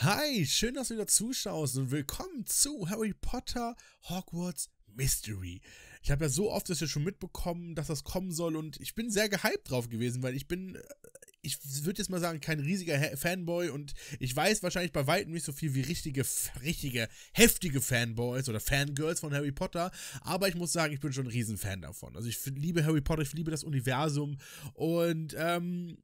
Hi, schön, dass du wieder zuschaust und willkommen zu Harry Potter Hogwarts Mystery. Ich habe ja so oft das ja schon mitbekommen, dass das kommen soll und ich bin sehr gehypt drauf gewesen, weil ich bin, äh, ich würde jetzt mal sagen, kein riesiger Fanboy und ich weiß wahrscheinlich bei weitem nicht so viel wie richtige, richtige, heftige Fanboys oder Fangirls von Harry Potter, aber ich muss sagen, ich bin schon ein Riesenfan davon. Also ich liebe Harry Potter, ich liebe das Universum und ähm,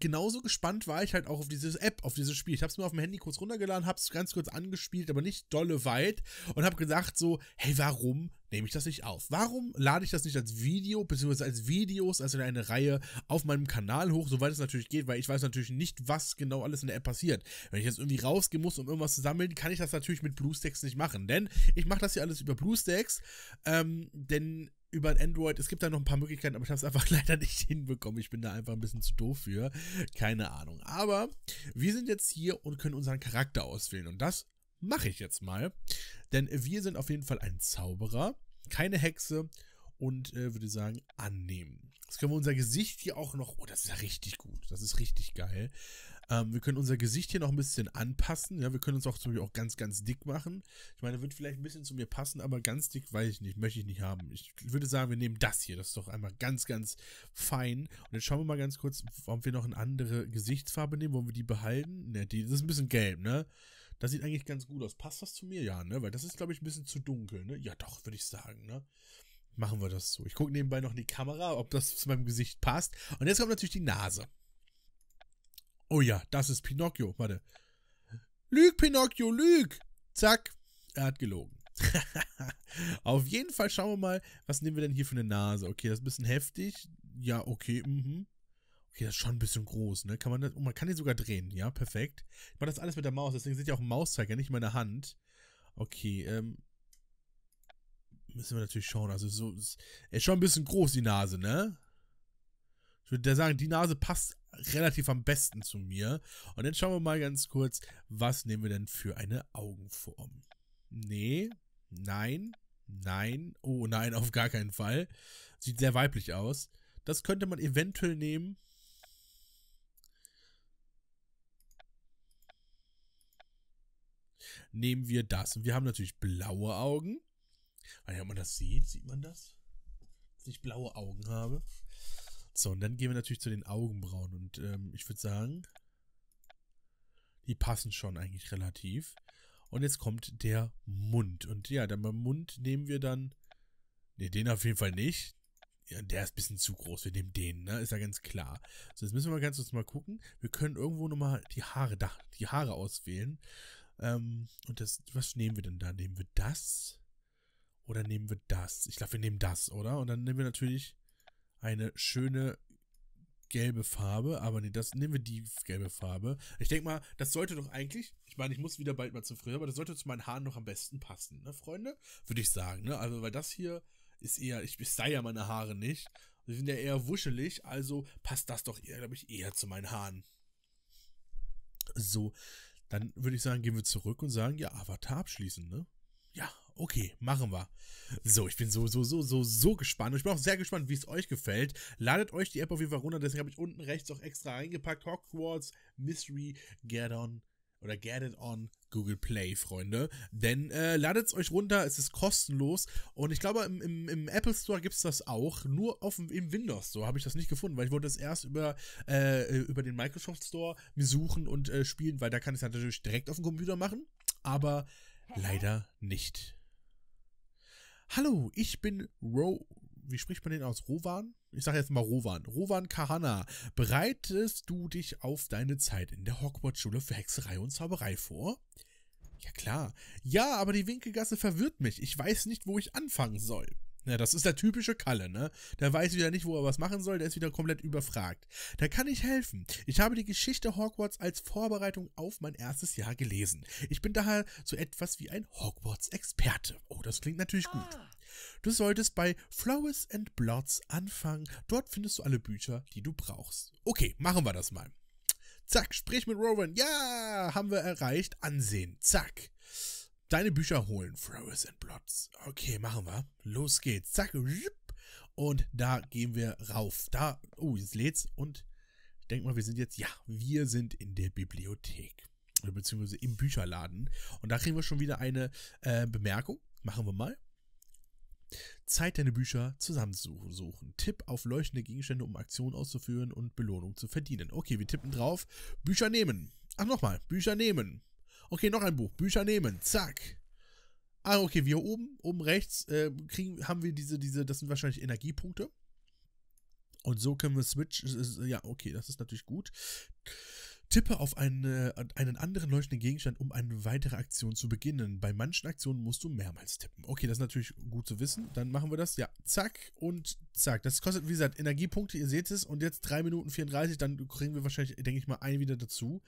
genauso gespannt war ich halt auch auf diese App, auf dieses Spiel. Ich habe es mir auf dem Handy kurz runtergeladen, habe es ganz kurz angespielt, aber nicht dolle weit und habe gedacht so, hey, warum nehme ich das nicht auf? Warum lade ich das nicht als Video beziehungsweise als Videos, also eine Reihe auf meinem Kanal hoch, soweit es natürlich geht, weil ich weiß natürlich nicht, was genau alles in der App passiert. Wenn ich jetzt irgendwie rausgehen muss, um irgendwas zu sammeln, kann ich das natürlich mit BlueStacks nicht machen, denn ich mache das hier alles über BlueStacks, ähm, denn über ein Android, es gibt da noch ein paar Möglichkeiten, aber ich habe es einfach leider nicht hinbekommen. Ich bin da einfach ein bisschen zu doof für. Keine Ahnung. Aber wir sind jetzt hier und können unseren Charakter auswählen. Und das mache ich jetzt mal. Denn wir sind auf jeden Fall ein Zauberer, keine Hexe und äh, würde sagen, annehmen. Jetzt können wir unser Gesicht hier auch noch. Oh, das ist ja richtig gut. Das ist richtig geil. Ähm, wir können unser Gesicht hier noch ein bisschen anpassen. Ja, wir können uns auch zum Beispiel auch ganz, ganz dick machen. Ich meine, wird vielleicht ein bisschen zu mir passen, aber ganz dick weiß ich nicht, möchte ich nicht haben. Ich würde sagen, wir nehmen das hier. Das ist doch einmal ganz, ganz fein. Und jetzt schauen wir mal ganz kurz, ob wir noch eine andere Gesichtsfarbe nehmen. Wollen wir die behalten? Ne, die, das ist ein bisschen gelb, ne? Das sieht eigentlich ganz gut aus. Passt das zu mir? Ja, ne? Weil das ist, glaube ich, ein bisschen zu dunkel, ne? Ja, doch, würde ich sagen, ne? Machen wir das so. Ich gucke nebenbei noch in die Kamera, ob das zu meinem Gesicht passt. Und jetzt kommt natürlich die Nase. Oh ja, das ist Pinocchio. Warte. Lüg, Pinocchio, lüg! Zack, er hat gelogen. Auf jeden Fall schauen wir mal, was nehmen wir denn hier für eine Nase? Okay, das ist ein bisschen heftig. Ja, okay, mhm. Okay, das ist schon ein bisschen groß, ne? Kann man das, oh, man kann den sogar drehen, ja, perfekt. Ich mache das alles mit der Maus, deswegen seht ihr auch einen Mauszeiger, nicht meine Hand. Okay, ähm, müssen wir natürlich schauen. Also so ist, ist schon ein bisschen groß die Nase, ne? Ich würde sagen, die Nase passt relativ am besten zu mir. Und jetzt schauen wir mal ganz kurz, was nehmen wir denn für eine Augenform? Nee, nein, nein, oh nein, auf gar keinen Fall. Sieht sehr weiblich aus. Das könnte man eventuell nehmen. Nehmen wir das. Und wir haben natürlich blaue Augen. Wenn man das sieht, sieht man das? Dass ich blaue Augen habe. So, und dann gehen wir natürlich zu den Augenbrauen. Und ähm, ich würde sagen, die passen schon eigentlich relativ. Und jetzt kommt der Mund. Und ja, dann beim Mund nehmen wir dann. Ne, den auf jeden Fall nicht. Ja, der ist ein bisschen zu groß. Wir nehmen den, ne? Ist ja ganz klar. So, jetzt müssen wir ganz kurz mal gucken. Wir können irgendwo nochmal die Haare, da, die Haare auswählen. Ähm, und das, was nehmen wir denn da? Nehmen wir das? Oder nehmen wir das? Ich glaube, wir nehmen das, oder? Und dann nehmen wir natürlich eine schöne gelbe Farbe, aber nee, das nehmen wir die gelbe Farbe. Ich denke mal, das sollte doch eigentlich, ich meine, ich muss wieder bald mal zu früh, aber das sollte zu meinen Haaren noch am besten passen, ne, Freunde? Würde ich sagen, ne? Also, weil das hier ist eher, ich style ja meine Haare nicht. Sie sind ja eher wuschelig, also passt das doch eher, glaube ich, eher zu meinen Haaren. So, dann würde ich sagen, gehen wir zurück und sagen, ja, Avatar abschließen, ne? Ja, okay, machen wir. So, ich bin so, so, so, so, so gespannt. Und ich bin auch sehr gespannt, wie es euch gefällt. Ladet euch die App auf jeden Fall runter. Deswegen habe ich unten rechts auch extra reingepackt. Hogwarts Mystery Get On oder Get It On Google Play, Freunde. Denn äh, ladet es euch runter, es ist kostenlos. Und ich glaube, im, im, im Apple Store gibt es das auch. Nur auf, im Windows Store habe ich das nicht gefunden, weil ich wollte es erst über, äh, äh, über den Microsoft Store mir suchen und äh, spielen, weil da kann ich es natürlich direkt auf dem Computer machen. Aber leider nicht. Hallo, ich bin Ro. Wie spricht man den aus? Rovan? Ich sage jetzt mal Rovan. Rovan Kahana, bereitest du dich auf deine Zeit in der Hogwarts-Schule für Hexerei und Zauberei vor? Ja klar. Ja, aber die Winkelgasse verwirrt mich. Ich weiß nicht, wo ich anfangen soll. Ja, ne, das ist der typische Kalle, ne? Der weiß wieder nicht, wo er was machen soll, der ist wieder komplett überfragt. Da kann ich helfen. Ich habe die Geschichte Hogwarts als Vorbereitung auf mein erstes Jahr gelesen. Ich bin daher so etwas wie ein Hogwarts-Experte. Oh, das klingt natürlich gut. Ah. Du solltest bei Flowers and Blots anfangen. Dort findest du alle Bücher, die du brauchst. Okay, machen wir das mal. Zack, sprich mit Rowan. Ja, haben wir erreicht. Ansehen. Zack deine Bücher holen. Furious and Blots. Okay, machen wir. Los geht's. Zack. Und da gehen wir rauf. Da, oh, jetzt lädt's. Und ich denke mal, wir sind jetzt, ja, wir sind in der Bibliothek. Beziehungsweise im Bücherladen. Und da kriegen wir schon wieder eine äh, Bemerkung. Machen wir mal. Zeit, deine Bücher zusammenzusuchen. Tipp auf leuchtende Gegenstände, um Aktionen auszuführen und Belohnung zu verdienen. Okay, wir tippen drauf. Bücher nehmen. Ach, nochmal. Bücher nehmen. Okay, noch ein Buch. Bücher nehmen. Zack. Ah, okay, wir oben, oben rechts, äh, kriegen, haben wir diese, diese, das sind wahrscheinlich Energiepunkte. Und so können wir switch. ja, okay, das ist natürlich gut. Tippe auf eine, einen anderen leuchtenden Gegenstand, um eine weitere Aktion zu beginnen. Bei manchen Aktionen musst du mehrmals tippen. Okay, das ist natürlich gut zu wissen. Dann machen wir das. Ja, zack und zack. Das kostet, wie gesagt, Energiepunkte, ihr seht es. Und jetzt 3 Minuten 34, dann kriegen wir wahrscheinlich, denke ich mal, einen wieder dazu.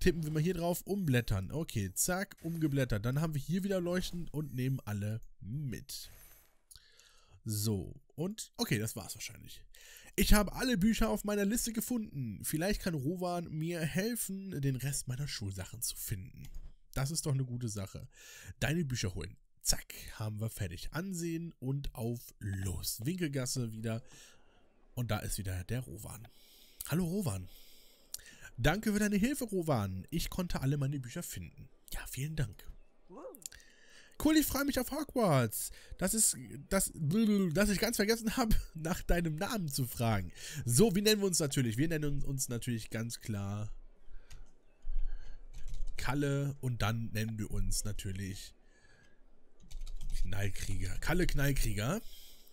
Tippen wir mal hier drauf, umblättern. Okay, zack, umgeblättert. Dann haben wir hier wieder leuchten und nehmen alle mit. So, und okay, das war's wahrscheinlich. Ich habe alle Bücher auf meiner Liste gefunden. Vielleicht kann Rowan mir helfen, den Rest meiner Schulsachen zu finden. Das ist doch eine gute Sache. Deine Bücher holen. Zack, haben wir fertig. Ansehen und auf los. Winkelgasse wieder. Und da ist wieder der Rowan. Hallo Rowan. Danke für deine Hilfe, Rowan. Ich konnte alle meine Bücher finden. Ja, vielen Dank. Cool, ich freue mich auf Hogwarts. Das ist, das, dass ich ganz vergessen habe, nach deinem Namen zu fragen. So, wie nennen wir uns natürlich? Wir nennen uns natürlich ganz klar Kalle und dann nennen wir uns natürlich Knallkrieger. Kalle Knallkrieger.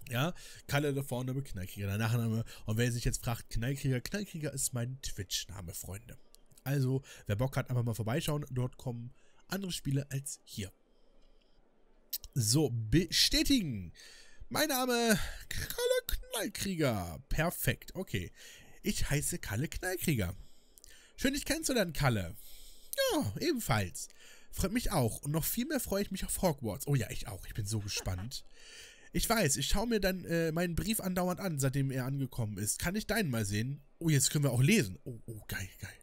Ja, Kalle da vorne, Knallkrieger, der Nachname. Und wer sich jetzt fragt, Knallkrieger, Knallkrieger ist mein Twitch-Name, Freunde. Also, wer Bock hat, einfach mal vorbeischauen. Dort kommen andere Spiele als hier. So, bestätigen. Mein Name Kalle Knallkrieger. Perfekt, okay. Ich heiße Kalle Knallkrieger. Schön, dich kennenzulernen, Kalle. Ja, ebenfalls. Freut mich auch. Und noch viel mehr freue ich mich auf Hogwarts. Oh ja, ich auch. Ich bin so gespannt. Ich weiß, ich schaue mir dann äh, meinen Brief andauernd an, seitdem er angekommen ist. Kann ich deinen mal sehen? Oh, jetzt können wir auch lesen. Oh, oh, geil, geil.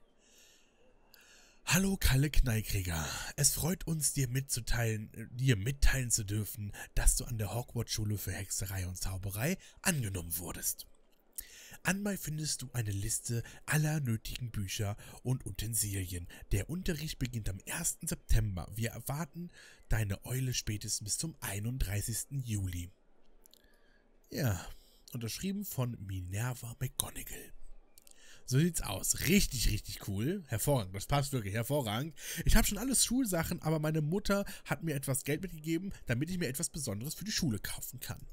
Hallo Kalle Kneikrieger, es freut uns, dir mitzuteilen, äh, dir mitteilen zu dürfen, dass du an der Hogwarts-Schule für Hexerei und Zauberei angenommen wurdest. Anbei findest du eine Liste aller nötigen Bücher und Utensilien. Der Unterricht beginnt am 1. September. Wir erwarten deine Eule spätestens bis zum 31. Juli. Ja, unterschrieben von Minerva McGonagall. So sieht's aus. Richtig, richtig cool. Hervorragend. Das passt wirklich hervorragend. Ich habe schon alles Schulsachen, aber meine Mutter hat mir etwas Geld mitgegeben, damit ich mir etwas Besonderes für die Schule kaufen kann.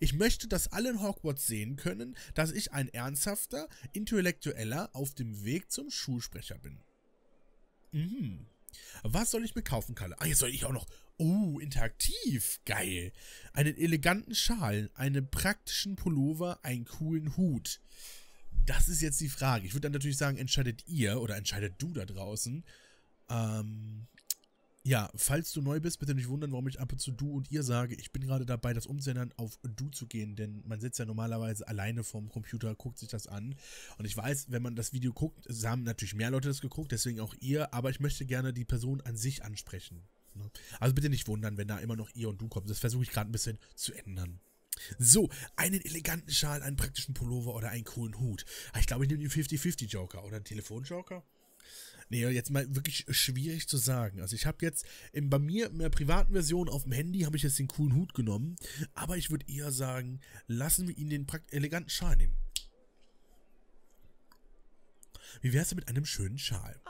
Ich möchte, dass alle in Hogwarts sehen können, dass ich ein ernsthafter Intellektueller auf dem Weg zum Schulsprecher bin. Mhm. Was soll ich mir kaufen, Kalle? Ah, jetzt soll ich auch noch. Oh, interaktiv. Geil. Einen eleganten Schal, einen praktischen Pullover, einen coolen Hut. Das ist jetzt die Frage. Ich würde dann natürlich sagen, entscheidet ihr oder entscheidet du da draußen. Ähm, ja, falls du neu bist, bitte nicht wundern, warum ich ab und zu du und ihr sage. Ich bin gerade dabei, das Umsendern auf du zu gehen, denn man sitzt ja normalerweise alleine vorm Computer, guckt sich das an. Und ich weiß, wenn man das Video guckt, es haben natürlich mehr Leute das geguckt, deswegen auch ihr, aber ich möchte gerne die Person an sich ansprechen. Ne? Also bitte nicht wundern, wenn da immer noch ihr und du kommt. Das versuche ich gerade ein bisschen zu ändern. So, einen eleganten Schal, einen praktischen Pullover oder einen coolen Hut. Ah, ich glaube, ich nehme den 50-50 Joker oder einen Telefonjoker. Nee, jetzt mal wirklich schwierig zu sagen. Also ich habe jetzt in, bei mir in der privaten Version auf dem Handy habe ich jetzt den coolen Hut genommen, aber ich würde eher sagen, lassen wir ihn den eleganten Schal nehmen. Wie wär's denn mit einem schönen Schal?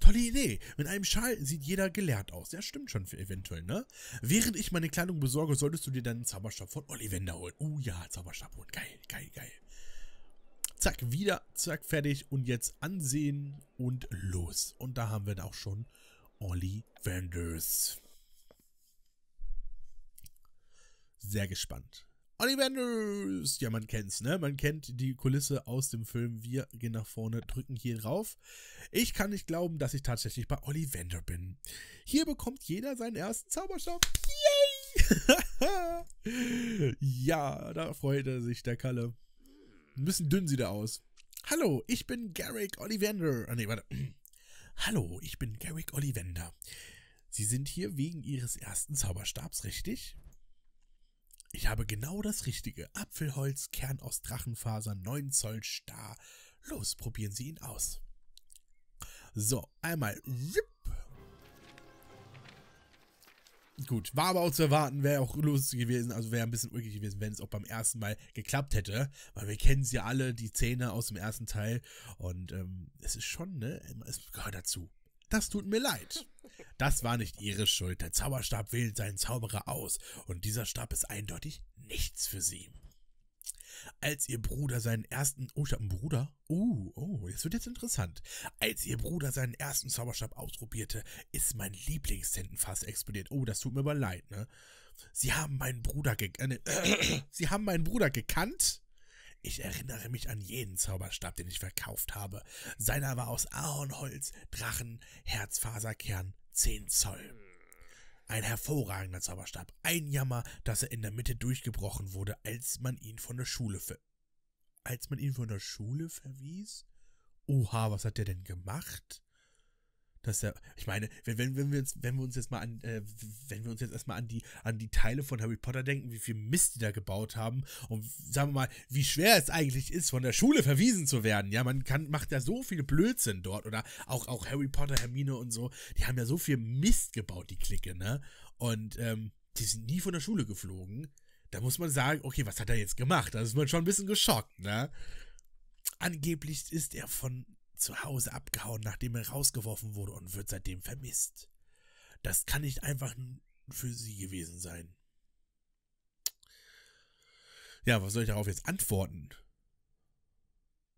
Tolle Idee. Mit einem Schal sieht jeder gelehrt aus. Ja, stimmt schon für eventuell, ne? Während ich meine Kleidung besorge, solltest du dir deinen Zauberstab von Ollivander holen. Oh uh, ja, Zauberstab holen. Geil, geil, geil. Zack, wieder, zack, fertig. Und jetzt ansehen und los. Und da haben wir dann auch schon Ollivanders. Sehr gespannt. Ollivanders! Ja, man kennt's, ne? Man kennt die Kulisse aus dem Film. Wir gehen nach vorne, drücken hier drauf. Ich kann nicht glauben, dass ich tatsächlich bei Ollivander bin. Hier bekommt jeder seinen ersten Zauberstab. Yay! ja, da freut er sich, der Kalle. Ein bisschen dünn sieht er aus. Hallo, ich bin Garrick Ollivander. Ah, nee, warte. Hallo, ich bin Garrick Ollivander. Sie sind hier wegen Ihres ersten Zauberstabs, richtig? Ich habe genau das richtige Apfelholz, Kern aus Drachenfasern, 9 Zoll Star. Los, probieren Sie ihn aus. So, einmal. Jupp. Gut, war aber auch zu erwarten, wäre auch lustig gewesen, also wäre ein bisschen ulkig gewesen, wenn es auch beim ersten Mal geklappt hätte, weil wir kennen sie alle, die Zähne aus dem ersten Teil und ähm, es ist schon, ne, es gehört dazu das tut mir leid. Das war nicht ihre Schuld. Der Zauberstab wählt seinen Zauberer aus, und dieser Stab ist eindeutig nichts für sie. Als ihr Bruder seinen ersten, oh, ich hab einen Bruder. Uh, oh, oh, das wird jetzt interessant. Als ihr Bruder seinen ersten Zauberstab ausprobierte, ist mein Lieblingstintenfass explodiert. Oh, das tut mir aber leid, ne? Sie haben meinen Bruder ge äh, äh, Sie haben meinen Bruder gekannt ich erinnere mich an jeden Zauberstab, den ich verkauft habe. Seiner war aus Ahornholz, Drachen, Herzfaserkern, 10 Zoll. Ein hervorragender Zauberstab. Ein Jammer, dass er in der Mitte durchgebrochen wurde, als man ihn von der Schule ver... Als man ihn von der Schule verwies? Oha, was hat der denn gemacht? dass er, ich meine, wenn, wenn, wir uns, wenn wir uns jetzt mal an, äh, wenn wir uns jetzt erstmal an die, an die Teile von Harry Potter denken, wie viel Mist die da gebaut haben und sagen wir mal, wie schwer es eigentlich ist, von der Schule verwiesen zu werden. Ja, man kann, macht ja so viel Blödsinn dort oder auch, auch Harry Potter, Hermine und so, die haben ja so viel Mist gebaut, die Clique, ne? Und, ähm, die sind nie von der Schule geflogen. Da muss man sagen, okay, was hat er jetzt gemacht? Da ist man schon ein bisschen geschockt, ne? Angeblich ist er von zu Hause abgehauen, nachdem er rausgeworfen wurde und wird seitdem vermisst. Das kann nicht einfach für sie gewesen sein. Ja, was soll ich darauf jetzt antworten?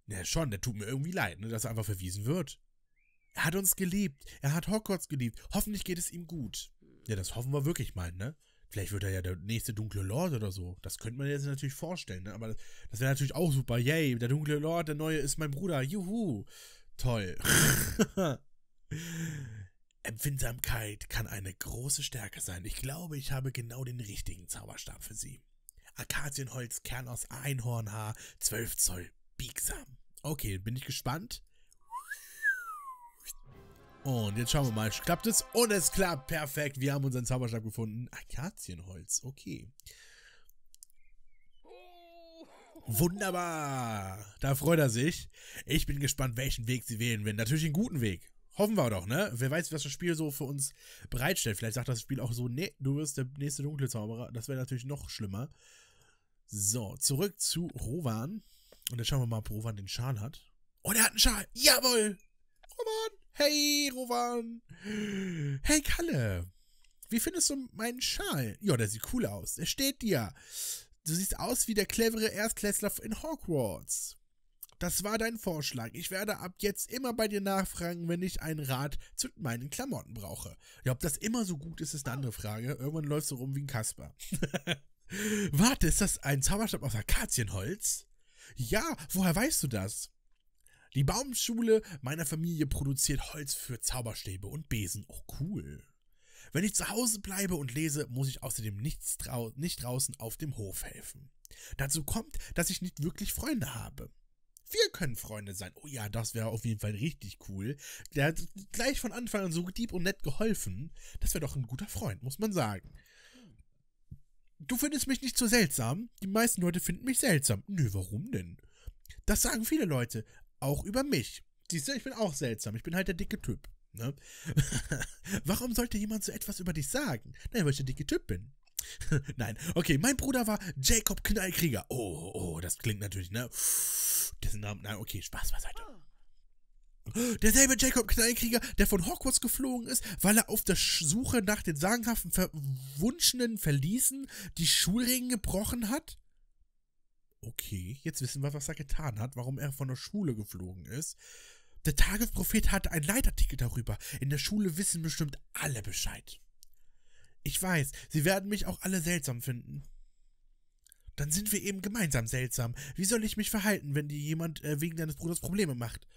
Ja, schon, der tut mir irgendwie leid, ne, dass er einfach verwiesen wird. Er hat uns geliebt. Er hat Hogwarts geliebt. Hoffentlich geht es ihm gut. Ja, das hoffen wir wirklich mal, ne? Vielleicht wird er ja der nächste dunkle Lord oder so. Das könnte man sich natürlich vorstellen, ne? Aber das, das wäre natürlich auch super. Yay, der dunkle Lord, der neue ist mein Bruder. Juhu. Toll. Empfindsamkeit kann eine große Stärke sein. Ich glaube, ich habe genau den richtigen Zauberstab für Sie. Akazienholz, Kern aus Einhornhaar, 12 Zoll, biegsam. Okay, bin ich gespannt. Und jetzt schauen wir mal, klappt es? Und es klappt, perfekt. Wir haben unseren Zauberstab gefunden. Akazienholz, okay. Wunderbar. Da freut er sich. Ich bin gespannt, welchen Weg sie wählen werden. Natürlich einen guten Weg. Hoffen wir doch, ne? Wer weiß, was das Spiel so für uns bereitstellt. Vielleicht sagt das Spiel auch so, nee, du wirst der nächste dunkle Zauberer. Das wäre natürlich noch schlimmer. So, zurück zu Rowan. Und dann schauen wir mal, ob Rowan den Schal hat. oh, der hat einen Schal. Jawohl. Rowan. Hey, Rowan. Hey, Kalle. Wie findest du meinen Schal? Ja, der sieht cool aus. Der steht dir. Du siehst aus wie der clevere Erstklässler in Hogwarts. Das war dein Vorschlag. Ich werde ab jetzt immer bei dir nachfragen, wenn ich einen Rat zu meinen Klamotten brauche. Ja, ob das immer so gut ist, ist eine andere Frage. Irgendwann läufst du rum wie ein Kasper. Warte, ist das ein Zauberstab aus Akazienholz? Ja, woher weißt du das? Die Baumschule meiner Familie produziert Holz für Zauberstäbe und Besen. Oh, cool. Wenn ich zu Hause bleibe und lese, muss ich außerdem nichts drau nicht draußen auf dem Hof helfen. Dazu kommt, dass ich nicht wirklich Freunde habe. Wir können Freunde sein. Oh ja, das wäre auf jeden Fall richtig cool. Der hat gleich von Anfang an so deep und nett geholfen. Das wäre doch ein guter Freund, muss man sagen. Du findest mich nicht so seltsam. Die meisten Leute finden mich seltsam. Nö, warum denn? Das sagen viele Leute. Auch über mich. Siehst du, ich bin auch seltsam. Ich bin halt der dicke Typ. Ne? Warum sollte jemand so etwas über dich sagen? Naja, weil ich der dicke Typ bin. Nein, okay, mein Bruder war Jacob Knallkrieger. Oh, oh, oh, das klingt natürlich, ne? Dessen Namen, nein, okay, Spaß beiseite. Ah. Derselbe Jacob Knallkrieger, der von Hogwarts geflogen ist, weil er auf der Suche nach den sagenhaften Verwunschenen verließen, die Schulregen gebrochen hat? Okay, jetzt wissen wir, was er getan hat, warum er von der Schule geflogen ist. Der Tagesprophet hatte einen Leitartikel darüber. In der Schule wissen bestimmt alle Bescheid. Ich weiß, sie werden mich auch alle seltsam finden. Dann sind wir eben gemeinsam seltsam. Wie soll ich mich verhalten, wenn dir jemand äh, wegen deines Bruders Probleme macht?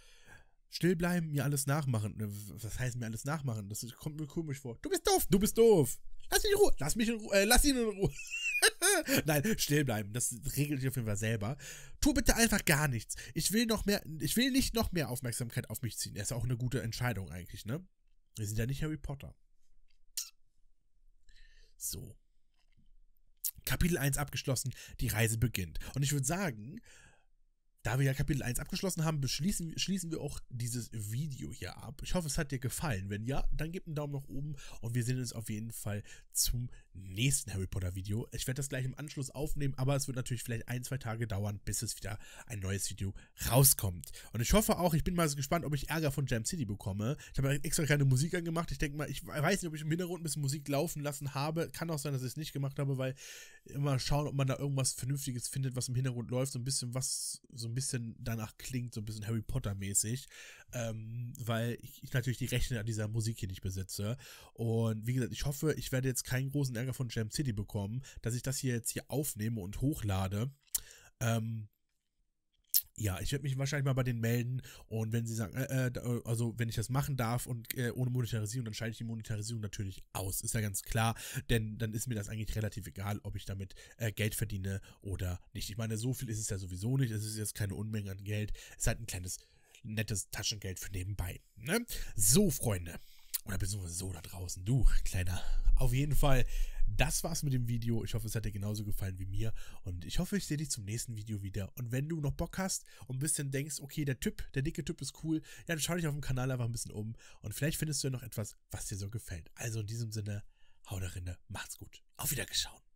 Still bleiben, mir alles nachmachen. Ne, was heißt mir alles nachmachen? Das kommt mir komisch vor. Du bist doof, du bist doof. Lass mich in Ruhe, lass mich in Ruhe, äh, lass ihn in Ruhe. Nein, still bleiben. Das regelt sich auf jeden Fall selber. Tu bitte einfach gar nichts. Ich will noch mehr, ich will nicht noch mehr Aufmerksamkeit auf mich ziehen. Das ist auch eine gute Entscheidung eigentlich, ne? Wir sind ja nicht Harry Potter. So. Kapitel 1 abgeschlossen, die Reise beginnt. Und ich würde sagen, da wir ja Kapitel 1 abgeschlossen haben, beschließen, schließen wir auch dieses Video hier ab. Ich hoffe, es hat dir gefallen. Wenn ja, dann gib einen Daumen nach oben und wir sehen uns auf jeden Fall zum nächsten Harry Potter Video. Ich werde das gleich im Anschluss aufnehmen, aber es wird natürlich vielleicht ein, zwei Tage dauern, bis es wieder ein neues Video rauskommt. Und ich hoffe auch, ich bin mal so gespannt, ob ich Ärger von Jam City bekomme. Ich habe extra keine Musik angemacht. Ich denke mal, ich weiß nicht, ob ich im Hintergrund ein bisschen Musik laufen lassen habe. Kann auch sein, dass ich es nicht gemacht habe, weil immer schauen, ob man da irgendwas Vernünftiges findet, was im Hintergrund läuft. So ein bisschen was, so ein bisschen danach klingt, so ein bisschen Harry Potter mäßig. Ähm, weil ich natürlich die Rechte an dieser Musik hier nicht besitze. Und wie gesagt, ich hoffe, ich werde jetzt keinen großen Ärger Anfrage von Jam City bekommen, dass ich das hier jetzt hier aufnehme und hochlade. Ähm, ja, ich werde mich wahrscheinlich mal bei denen melden und wenn sie sagen, äh, äh, also wenn ich das machen darf und äh, ohne Monetarisierung, dann schalte ich die Monetarisierung natürlich aus. Ist ja ganz klar, denn dann ist mir das eigentlich relativ egal, ob ich damit äh, Geld verdiene oder nicht. Ich meine, so viel ist es ja sowieso nicht. Es ist jetzt keine Unmenge an Geld. Es ist halt ein kleines nettes Taschengeld für nebenbei. Ne? So, Freunde. Oder bist du so da draußen. Du, Kleiner. Auf jeden Fall, das war's mit dem Video. Ich hoffe, es hat dir genauso gefallen wie mir. Und ich hoffe, ich sehe dich zum nächsten Video wieder. Und wenn du noch Bock hast und ein bisschen denkst, okay, der Typ, der dicke Typ ist cool, ja, dann schau dich auf dem Kanal einfach ein bisschen um. Und vielleicht findest du ja noch etwas, was dir so gefällt. Also in diesem Sinne, hau da rinne, macht's gut. Auf Wiedergeschauen.